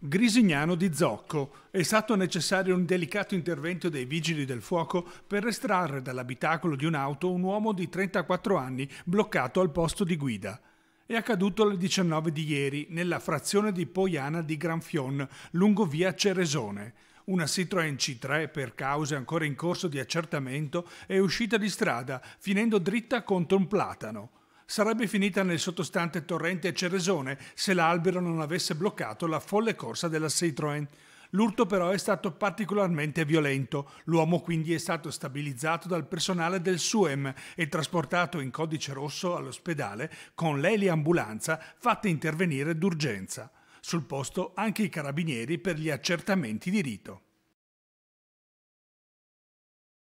Grisignano di Zocco. È stato necessario un delicato intervento dei vigili del fuoco per estrarre dall'abitacolo di un'auto un uomo di 34 anni bloccato al posto di guida. È accaduto alle 19 di ieri nella frazione di Poiana di Granfion, lungo via Ceresone. Una Citroën C3, per cause ancora in corso di accertamento, è uscita di strada, finendo dritta contro un platano sarebbe finita nel sottostante torrente Ceresone se l'albero non avesse bloccato la folle corsa della Citroën. L'urto però è stato particolarmente violento. L'uomo quindi è stato stabilizzato dal personale del SUEM e trasportato in codice rosso all'ospedale con l'eliambulanza fatta intervenire d'urgenza. Sul posto anche i carabinieri per gli accertamenti di rito.